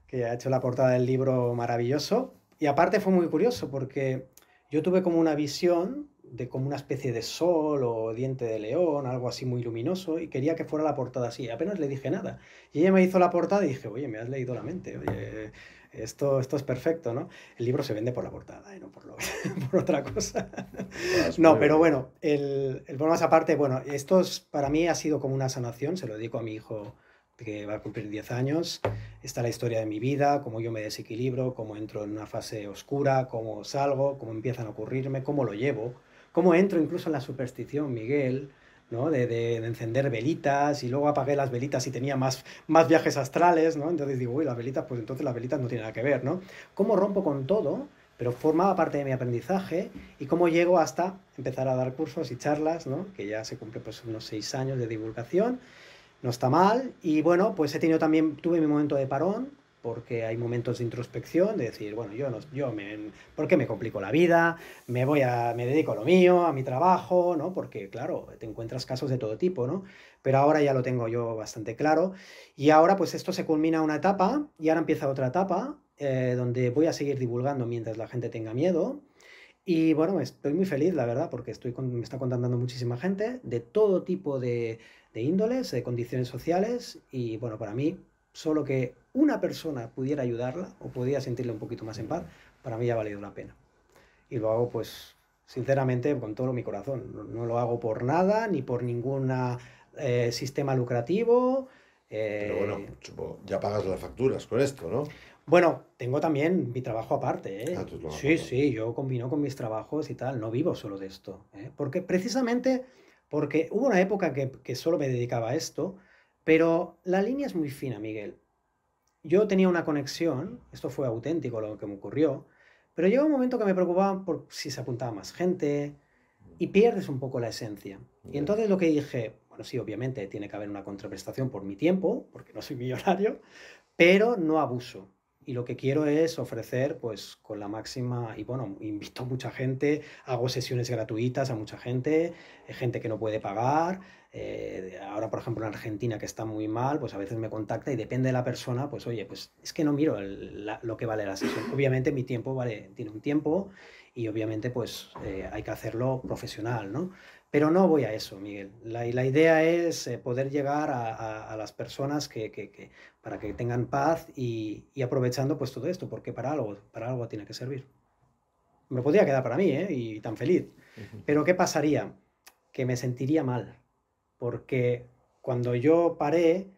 que ha hecho la portada del libro maravilloso. Y aparte fue muy curioso porque yo tuve como una visión de como una especie de sol o diente de león, algo así muy luminoso, y quería que fuera la portada así. Apenas le dije nada. Y ella me hizo la portada y dije, oye, me has leído la mente, oye, esto, es perfecto, ¿no? El libro se vende por la portada y no por, otra cosa. no, pero bueno, el, el problema aparte, bueno, esto para mí ha sido como una sanación, se lo dedico a mi hijo que va a cumplir 10 años. Está la historia de mi vida, cómo yo me desequilibro, cómo entro en una fase oscura, cómo salgo, cómo empiezan a ocurrirme, cómo lo llevo, cómo entro incluso en la superstición, Miguel, de, encender velitas y luego apagué las velitas y tenía más, más viajes astrales, ¿no? Entonces digo, uy, las velitas, pues entonces las velitas no tienen nada que ver, ¿no? ¿Cómo rompo con todo? Pero formaba parte de mi aprendizaje y cómo llego hasta empezar a dar cursos y charlas, ¿no? Que ya se cumple pues unos seis años de divulgación, no está mal. Y bueno, pues he tenido también, tuve mi momento de parón, porque hay momentos de introspección, de decir, bueno, yo no, yo me, ¿por qué me complico la vida? Me voy a, me dedico a lo mío, a mi trabajo, ¿no? Porque, claro, te encuentras casos de todo tipo, ¿no? Pero ahora ya lo tengo yo bastante claro. Y ahora, pues esto se culmina una etapa y ahora empieza otra etapa eh, donde voy a seguir divulgando mientras la gente tenga miedo. Y bueno, estoy muy feliz, la verdad, porque estoy me está contando muchísima gente de todo tipo de índoles, de condiciones sociales. Y bueno, para mí, solo que una persona pudiera ayudarla o pudiera sentirle un poquito más en paz, para mí ya ha valido la pena. Y lo hago pues sinceramente con todo mi corazón. No, lo hago por nada, ni por ningún eh, sistema lucrativo.
Eh, pero bueno, ya pagas las facturas con esto, ¿no?
Bueno, tengo también mi trabajo aparte. ¿eh? Ah, sí, sí, yo combino con mis trabajos y tal. No vivo solo de esto. Porque precisamente porque hubo una época que solo me dedicaba a esto, pero la línea es muy fina, Miguel yo tenía una conexión, esto fue auténtico lo que me ocurrió, pero llegó un momento que me preocupaba por si se apuntaba más gente y mm. pierdes un poco la esencia. Y entonces lo que dije, bueno, sí, obviamente tiene que haber una contraprestación por mi tiempo, porque no soy millonario, pero no abuso y lo que quiero es ofrecer, pues con la máxima, y bueno, invito a mucha gente, hago sesiones gratuitas a mucha gente, eh, gente que no puede pagar. Eh, ahora, por ejemplo, en Argentina, que está muy mal, pues a veces me contacta y depende de la persona, pues oye, pues es que no miro lo que vale la sesión. Obviamente mi tiempo vale, tiene un tiempo y obviamente pues eh, hay que hacerlo profesional, ¿no? Pero no voy a eso, Miguel. La, idea es eh, poder llegar a, las personas que, para que tengan paz y, aprovechando pues todo esto, porque para algo, para algo tiene que servir. Me podría quedar para mí, ¿eh? Y tan feliz. Pero ¿qué pasaría? Que me sentiría mal, porque cuando yo paré,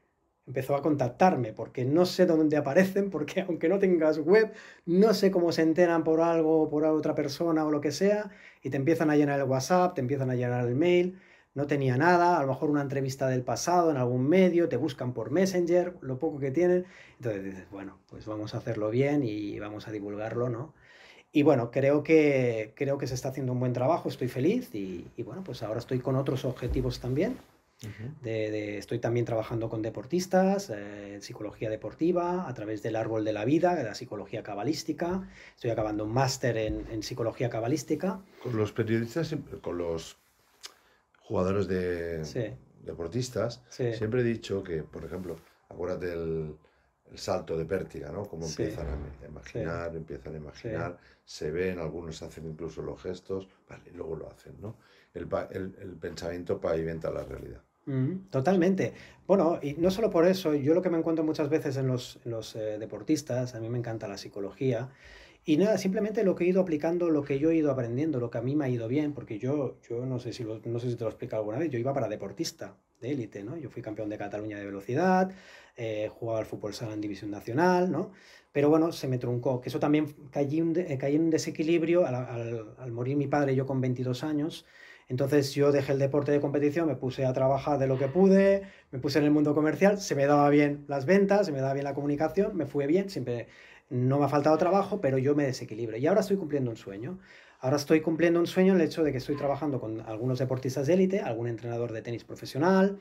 empezó a contactarme, porque no sé dónde aparecen, porque aunque no tengas web, no sé cómo se enteran por algo por otra persona o lo que sea, y te empiezan a llenar el WhatsApp, te empiezan a llenar el mail, no tenía nada, a lo mejor una entrevista del pasado en algún medio, te buscan por Messenger, lo poco que tienen, entonces dices, bueno, pues vamos a hacerlo bien y vamos a divulgarlo, ¿no? Y bueno, creo que, creo que se está haciendo un buen trabajo, estoy feliz y bueno, pues ahora estoy con otros objetivos también estoy también trabajando con deportistas, eh, en psicología deportiva, a través del árbol de la vida, de la psicología cabalística. Estoy acabando un máster en, psicología cabalística.
Con los periodistas, con los jugadores de deportistas, siempre he dicho que, por ejemplo, acuérdate del el salto de pértiga, ¿no? Cómo empiezan a imaginar, empiezan a imaginar, se ven, algunos hacen incluso los gestos, y luego lo hacen, ¿no? El, el pensamiento pavimenta la realidad
totalmente. Bueno, y no solo por eso, yo lo que me encuentro muchas veces en los, eh, deportistas, a mí me encanta la psicología, y nada, simplemente lo que he ido aplicando, lo que yo he ido aprendiendo, lo que a mí me ha ido bien, porque yo, yo no, sé si no sé si te lo he explicado alguna vez, yo iba para deportista de élite, ¿no? Yo fui campeón de Cataluña de velocidad, eh, jugaba al fútbol sala en división nacional, ¿no? Pero bueno, se me truncó, que eso también caí, en un desequilibrio al, al morir mi padre yo con 22 años, entonces yo dejé el deporte de competición, me puse a trabajar de lo que pude, me puse en el mundo comercial, se me daba bien las ventas, se me daba bien la comunicación, me fue bien, siempre no me ha faltado trabajo, pero yo me desequilibro. Y ahora estoy cumpliendo un sueño. Ahora estoy cumpliendo un sueño en el hecho de que estoy trabajando con algunos deportistas de élite, algún entrenador de tenis profesional,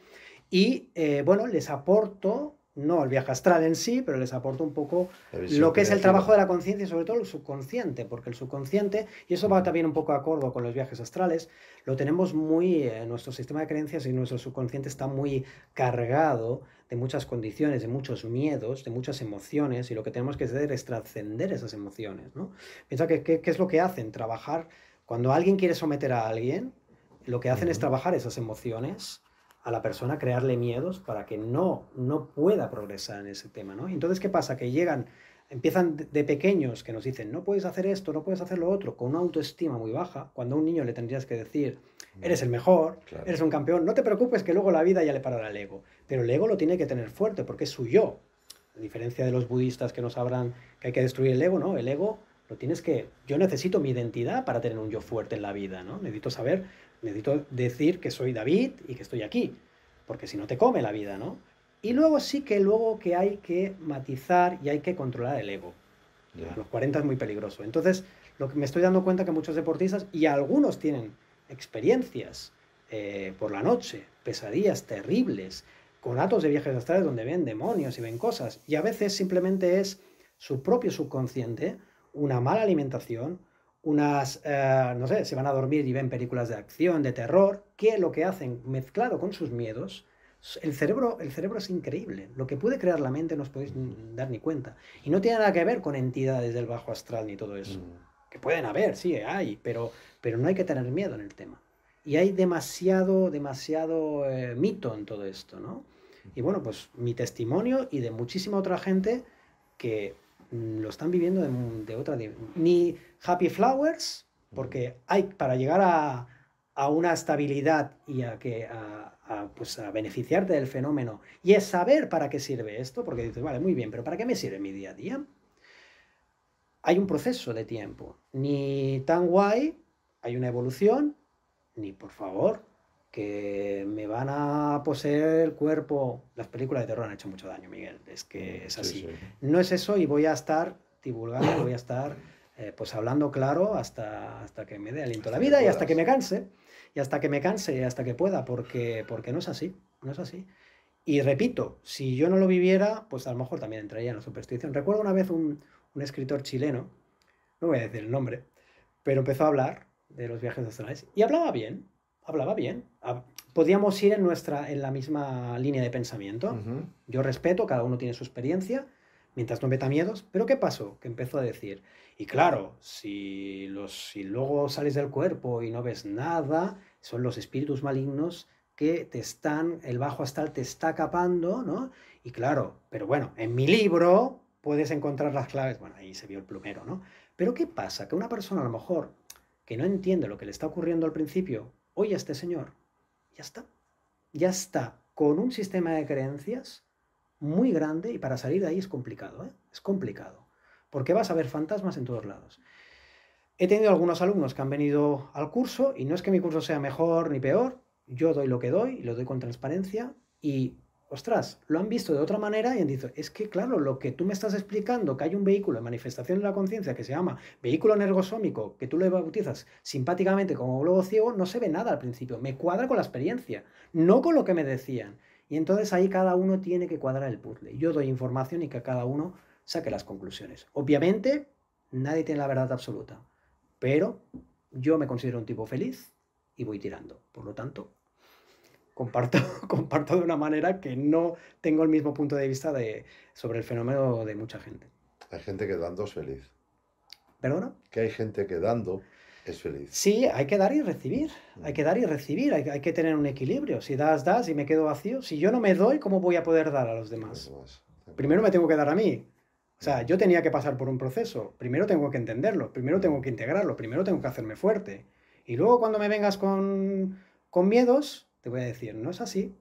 y eh, bueno, les aporto no el viaje astral en sí, pero les aporta un poco lo que es el trabajo de la conciencia y sobre todo el subconsciente, porque el subconsciente, y eso va también un poco acuerdo con los viajes astrales, lo tenemos muy, en eh, nuestro sistema de creencias y nuestro subconsciente está muy cargado de muchas condiciones, de muchos miedos, de muchas emociones, y lo que tenemos que hacer es trascender esas emociones. ¿no? Piensa que qué es lo que hacen, trabajar, cuando alguien quiere someter a alguien, lo que hacen es trabajar esas emociones a la persona, crearle miedos para que no, no pueda progresar en ese tema, ¿no? Entonces, ¿qué pasa? Que llegan, empiezan de pequeños que nos dicen, no puedes hacer esto, no puedes hacer lo otro, con una autoestima muy baja, cuando a un niño le tendrías que decir, mm. eres el mejor, eres un campeón, no te preocupes que luego la vida ya le parará el ego, pero el ego lo tiene que tener fuerte porque es su yo, a diferencia de los budistas que nos sabrán que hay que destruir el ego, no, el ego lo tienes que, yo necesito mi identidad para tener un yo fuerte en la vida, ¿no? Necesito saber necesito decir que soy David y que estoy aquí, porque si no te come la vida, ¿no? Y luego sí que luego que hay que matizar y hay que controlar el ego. los 40 es muy peligroso. Entonces, lo que me estoy dando cuenta que muchos deportistas, y algunos tienen experiencias eh, por la noche, pesadillas terribles, con atos de viajes astrales donde ven demonios y ven cosas. Y a veces simplemente es su propio subconsciente, una mala alimentación, unas, eh, no sé, se van a dormir y ven películas de acción, de terror, que lo que hacen mezclado con sus miedos, el cerebro, el cerebro es increíble. Lo que puede crear la mente no os podéis dar ni cuenta. Y no tiene nada que ver con entidades del bajo astral ni todo eso. Mm. Que pueden haber, sí, hay, pero, pero no hay que tener miedo en el tema. Y hay demasiado, demasiado eh, mito en todo esto, ¿no? Y bueno, pues mi testimonio y de muchísima otra gente que lo están viviendo de, otra. De, ni Happy Flowers, porque hay para llegar a, una estabilidad y a que a, a, pues, a beneficiarte del fenómeno y es saber para qué sirve esto, porque dices, vale, muy bien, pero ¿para qué me sirve mi día a día? Hay un proceso de tiempo, ni tan guay, hay una evolución, ni por favor, que me van a poseer el cuerpo. Las películas de terror han hecho mucho daño, Miguel. Es que es así. No es eso y voy a estar divulgando, voy a estar eh, pues hablando claro hasta, hasta que me dé aliento la vida y hasta que me canse. Y hasta que me canse y hasta que pueda, porque, porque no es así. No es así. Y repito, si yo no lo viviera, pues a lo mejor también entraría en la superstición. Recuerdo una vez un, escritor chileno, no voy a decir el nombre, pero empezó a hablar de los viajes astrales y hablaba bien, hablaba bien. Ah, podíamos ir en, nuestra, en la misma línea de pensamiento. Yo respeto, cada uno tiene su experiencia, mientras no meta miedos. Pero ¿qué pasó? Que empezó a decir, y claro, si, los, si luego sales del cuerpo y no ves nada, son los espíritus malignos que te están, el bajo astral te está capando, ¿no? Y claro, pero bueno, en mi libro puedes encontrar las claves. Bueno, ahí se vio el plumero, ¿no? Pero ¿qué pasa? Que una persona a lo mejor que no entiende lo que le está ocurriendo al principio oye, este señor, ya está, ya está con un sistema de creencias muy grande y para salir de ahí es complicado, ¿eh? es complicado, porque vas a ver fantasmas en todos lados. He tenido algunos alumnos que han venido al curso y no es que mi curso sea mejor ni peor, yo doy lo que doy, y lo doy con transparencia y ostras, lo han visto de otra manera y han dicho, es que claro, lo que tú me estás explicando, que hay un vehículo de manifestación de la conciencia que se llama vehículo energosómico, que tú le bautizas simpáticamente como globo ciego, no se ve nada al principio, me cuadra con la experiencia, no con lo que me decían. Y entonces ahí cada uno tiene que cuadrar el puzzle. Yo doy información y que cada uno saque las conclusiones. Obviamente, nadie tiene la verdad absoluta, pero yo me considero un tipo feliz y voy tirando. Por lo tanto, comparto, comparto de una manera que no tengo el mismo punto de vista de, sobre el fenómeno de mucha gente.
Hay gente que dando es feliz. ¿Perdona? Que hay gente que dando es feliz.
Sí, hay que dar y recibir. Hay que dar y recibir. Hay, que tener un equilibrio. Si das, das y me quedo vacío. Si yo no me doy, ¿cómo voy a poder dar a los demás? Primero me tengo que dar a mí. O sea, mm. yo tenía que pasar por un proceso. Primero tengo que entenderlo, primero tengo que integrarlo, primero tengo que hacerme fuerte. Y luego cuando me vengas con, con miedos, te voy a decir, no es así.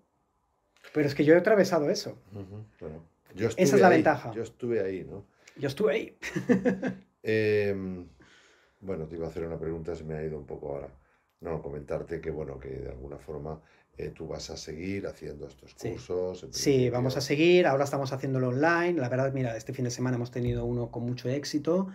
Pero es que yo he atravesado eso.
Esa es la ventaja. Yo estuve ahí, ¿no? Yo estuve ahí. Em, bueno, te iba a hacer una pregunta, se me ha ido un poco ahora. No, comentarte que, bueno, que de alguna forma eh, tú vas a seguir haciendo estos cursos.
Sí, vamos a seguir. Ahora estamos haciéndolo online. La verdad, mira, este fin de semana hemos tenido uno con mucho éxito.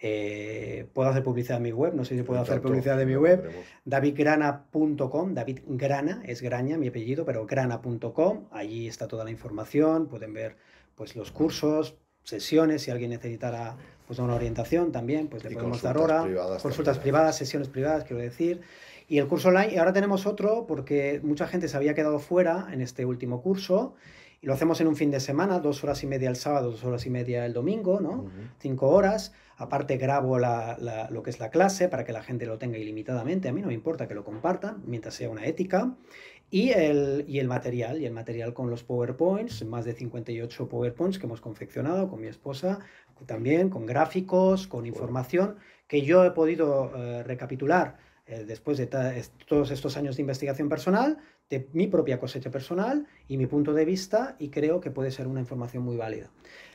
Eh, puedo hacer publicidad de mi web, no sé si puedo hacer publicidad de mi web. Davidgrana.com, David Grana, es Graña mi apellido, pero grana.com, allí está toda la información, pueden ver pues los cursos, sesiones, si alguien necesitara pues una orientación también, pues le podemos dar hora, consultas ¿eh? privadas, sesiones privadas, quiero decir. Y el curso online, y ahora tenemos otro porque mucha gente se había quedado fuera en este último curso y lo hacemos en un fin de semana, dos horas y media el sábado, dos horas y media el domingo, ¿no? Cinco horas. Aparte grabo lo que es la clase para que la gente lo tenga ilimitadamente. A mí no me importa que lo compartan mientras sea una ética. Y el, material, y el material con los PowerPoints, más de 58 PowerPoints que hemos confeccionado con mi esposa, también con gráficos, con información que yo he podido eh, recapitular eh, después de todos estos años de investigación personal, de mi propia cosecha personal y mi punto de vista, y creo que puede ser una información muy válida.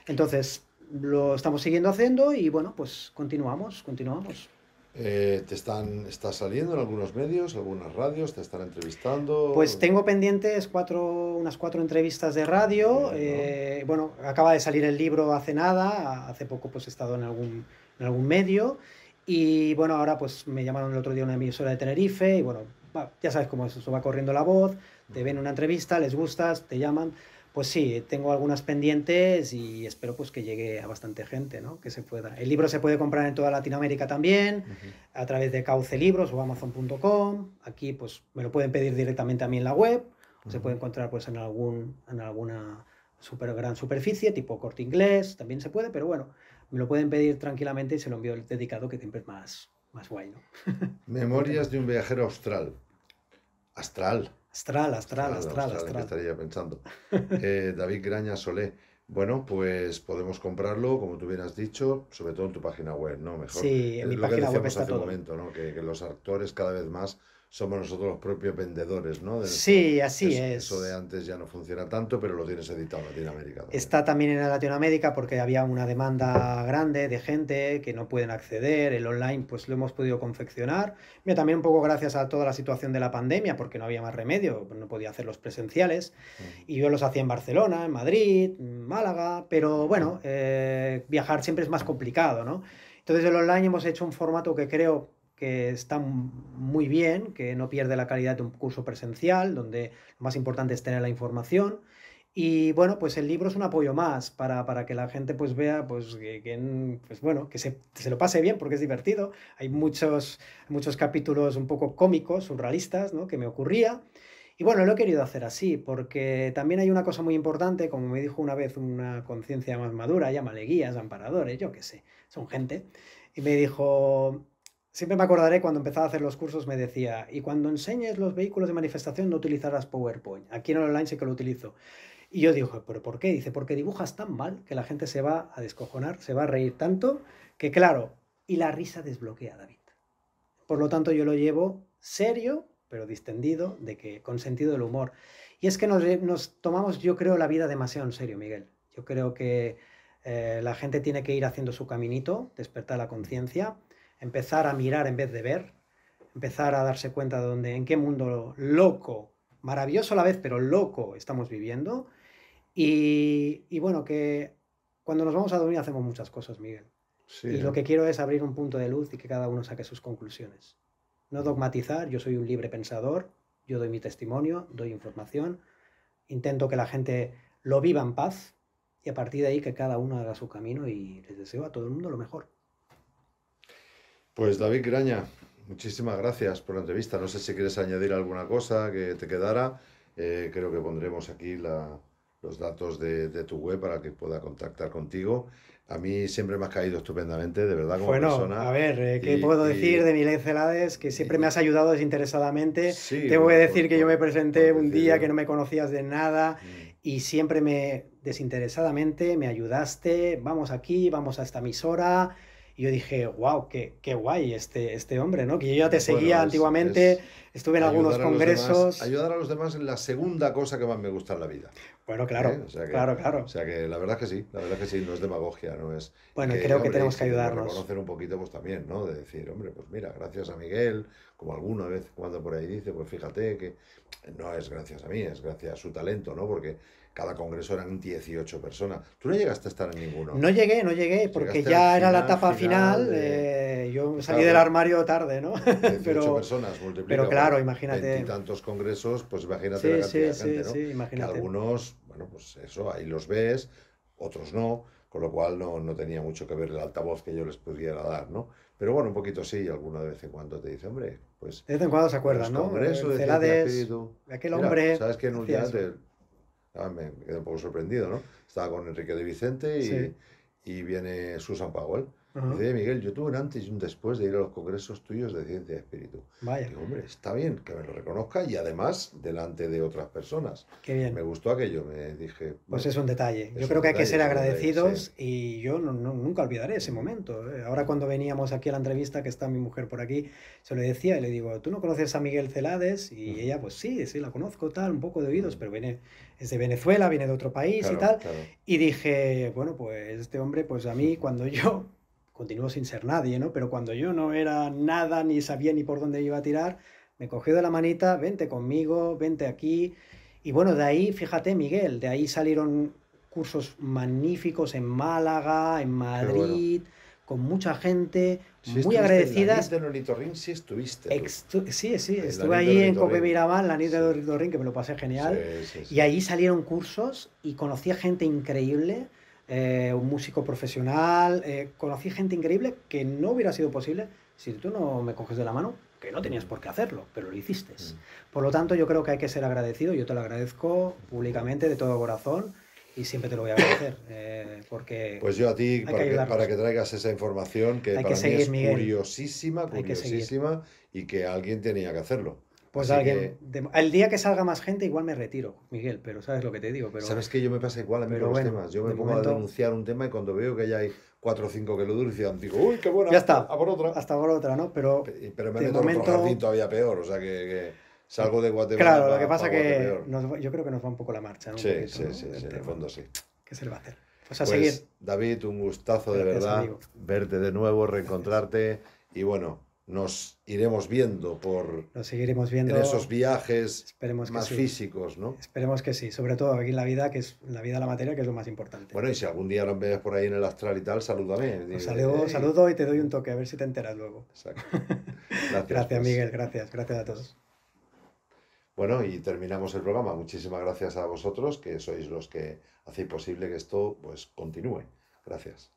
Entonces, lo estamos siguiendo haciendo y bueno, pues continuamos, continuamos. Eh, ¿Te están
está saliendo en algunos medios, algunas radios? ¿Te están entrevistando? Pues
tengo pendientes cuatro, unas cuatro entrevistas de radio. Eh, bueno. acaba de salir el libro hace nada, hace poco pues he estado en algún, en algún medio. Y bueno, ahora pues me llamaron el otro día una emisora de Tenerife y bueno, ya sabes cómo es, eso va corriendo la voz, te ven una entrevista, les gustas, te llaman pues sí, tengo algunas pendientes y espero pues que llegue a bastante gente, ¿no? Que se pueda. El libro se puede comprar en toda Latinoamérica también, a través de Cauce Libros o Amazon.com. Aquí pues me lo pueden pedir directamente a mí en la web, se puede encontrar pues en algún en alguna super gran superficie, tipo corte inglés, también se puede, pero bueno, me lo pueden pedir tranquilamente y se lo envío el dedicado que siempre es más más guay,
Memorias de un viajero austral. Astral. Astral, astral, astral, astral. que estaría pensando? Eh, David Graña Solé. Bueno, pues podemos comprarlo, como tú bien has dicho, sobre todo en tu página web, ¿no? Mejor. Sí, en mi lo página que web está hace todo. un momento, ¿no? que los actores cada vez más somos nosotros los propios vendedores, ¿no? sí, así es. Eso de antes ya no funciona tanto, pero lo tienes editado en Latinoamérica.
Está también en Latinoamérica porque había una demanda grande de gente que no pueden acceder, el online pues lo hemos podido confeccionar. también un poco gracias a toda la situación de la pandemia, porque no había más remedio, no podía hacer los presenciales, mm. y yo los hacía en Barcelona, en Madrid, en Málaga, pero bueno, eh, viajar siempre es más complicado, ¿no? Entonces el online hemos hecho un formato que creo que está muy bien, que no pierde la calidad de un curso presencial, donde lo más importante es tener la información. Y bueno, pues el libro es un apoyo más para, que la gente pues vea pues que, pues, bueno, que se, lo pase bien porque es divertido. Hay muchos, muchos capítulos un poco cómicos, surrealistas, ¿no? Que me ocurría. Y bueno, lo he querido hacer así porque también hay una cosa muy importante, como me dijo una vez una conciencia más madura, llámale guías, amparadores, yo qué sé, son gente. Y me dijo, Siempre me acordaré cuando empezaba a hacer los cursos me decía, y cuando enseñes los vehículos de manifestación no utilizarás PowerPoint. Aquí en online sí que lo utilizo. Y yo digo, ¿pero por qué? Dice, porque dibujas tan mal que la gente se va a descojonar, se va a reír tanto, que claro, y la risa desbloquea David. Por lo tanto, yo lo llevo serio, pero distendido, de que, con sentido del humor. Y es que nos, tomamos, yo creo, la vida demasiado en serio, Miguel. Yo creo que eh, la gente tiene que ir haciendo su caminito, despertar la conciencia empezar a mirar en vez de ver, empezar a darse cuenta de dónde, en qué mundo loco, maravilloso a la vez, pero loco estamos viviendo. Y, bueno, que cuando nos vamos a dormir hacemos muchas cosas, Miguel. y lo ¿eh? que quiero es abrir un punto de luz y que cada uno saque sus conclusiones. No mm. dogmatizar, yo soy un libre pensador, yo doy mi testimonio, doy información, intento que la gente lo viva en paz y a partir de ahí que cada uno haga su camino y les deseo a todo el mundo lo mejor.
Pues David Graña, muchísimas gracias por la entrevista. No sé si quieres añadir alguna cosa que te quedara. Eh, creo que pondremos aquí los datos de, tu web para que pueda contactar contigo. A mí siempre me has caído estupendamente, de verdad, como bueno, A ver, eh, ¿qué puedo decir de
Milen Celades? Que siempre me has ayudado desinteresadamente. Te voy a decir que yo me presenté un día que no me conocías de nada mm. y siempre me desinteresadamente me ayudaste. Vamos aquí, vamos a esta emisora y yo dije, wow, qué, qué guay este, este hombre, ¿no? Que yo ya te seguía antiguamente, estuve en algunos congresos. ayudar
a los demás es la segunda cosa que más me gusta en la vida. Bueno, claro, ¿Eh? claro, claro. O sea que la verdad es que sí, la verdad es que sí, no es demagogia, no es... Bueno, creo que tenemos que ayudarnos. conocer un poquito pues también, ¿no? De decir, hombre, pues mira, gracias a Miguel, como alguna vez cuando por ahí dice, pues fíjate que no es gracias a mí, es gracias a su talento, ¿no? Porque cada congreso eran 18 personas. ¿Tú no llegaste a estar en ninguno? No
llegué, no llegué, porque ya era la etapa final.
Eh, yo salí del armario tarde, ¿no? 18 pero, personas Pero claro, imagínate. Y tantos congresos, pues imagínate la cantidad sí, de gente, sí, imagínate. algunos, bueno, pues eso, ahí los ves, otros no, con lo cual no, tenía mucho que ver el altavoz que yo les pudiera dar, ¿no? Pero bueno, un poquito sí, alguna de vez en cuando te dice, hombre, pues... De vez en cuando se acuerdas ¿no? Congreso, de aquel hombre... ¿Sabes qué? En un día Ah, me quedé un poco sorprendido, ¿no? Estaba con Enrique de Vicente y, y viene Susan Powell.
Dice, eh, Miguel,
yo tuve un antes y un después de ir a los congresos tuyos de ciencia y espíritu. Vaya. Digo, hombre, está bien que me lo reconozca y además delante de otras personas. Qué bien. Me gustó aquello, me dije. Pues, es un detalle. yo creo que hay que ser agradecidos
y yo nunca olvidaré ese mm. momento. ¿eh? Ahora cuando veníamos aquí a la entrevista, que está mi mujer por aquí, se le decía y le digo, ¿tú no conoces a Miguel Celades? Y ella, pues sí, sí, la conozco, tal, un poco de oídos, mm. pero viene, es de Venezuela, viene de otro país y tal. Y dije, bueno, pues este hombre, pues a mí cuando yo Continuó sin ser nadie, ¿no? Pero cuando yo no era nada, ni sabía ni por dónde iba a tirar, me cogió de la manita, vente conmigo, vente aquí. Y bueno, de ahí, fíjate, Miguel, de ahí salieron cursos magníficos en Málaga, en Madrid, con mucha gente, muy agradecidas.
En la NIT de Ring sí estuviste. sí, sí, estuve ahí en Copemiraban,
la NIT de que me lo pasé genial. y ahí salieron cursos y conocí a gente increíble. Eh, un músico profesional, eh, conocí gente increíble que no hubiera sido posible si tú no me coges de la mano, que no tenías por qué hacerlo, pero lo hiciste. Mm. Por lo tanto, yo creo que hay que ser agradecido, yo te lo agradezco públicamente de todo corazón y siempre te lo voy a agradecer. Eh, porque pues yo a ti, para
que, traigas esa información que para mí es curiosísima, curiosísima y que alguien tenía que hacerlo. Pues alguien,
el día que salga más gente igual me retiro, Miguel, pero sabes lo que te digo.
Pero, Sabes que yo me pasa igual a mí los temas. Yo me pongo a denunciar un tema y cuando veo que ya hay cuatro o cinco que lo denuncian, digo, uy, qué buena, ya está, hasta por otra. Hasta por otra, ¿no? Pero, pero me meto momento... otro todavía peor, o sea que... salgo de Guatemala. Claro, lo que pasa que
yo creo que nos va un poco la marcha. ¿no? Sí, sí, sí, en el fondo sí.
¿Qué se le va a hacer? Pues a pues, seguir. David, un gustazo de verdad verte de nuevo, reencontrarte y bueno, nos iremos viendo por
nos seguiremos viendo en esos
viajes más físicos, ¿no?
Esperemos que sí, sobre todo aquí en la vida, que es la vida de la materia, que es lo más importante.
Bueno, y si algún día nos ves por ahí en el astral y tal, salúdame. Pues saludo,
y te doy un toque, a ver si te enteras luego.
Gracias, gracias pues. Miguel,
gracias, gracias a todos.
Bueno, y terminamos el programa. Muchísimas gracias a vosotros, que sois los que hacéis posible que esto pues continúe. Gracias.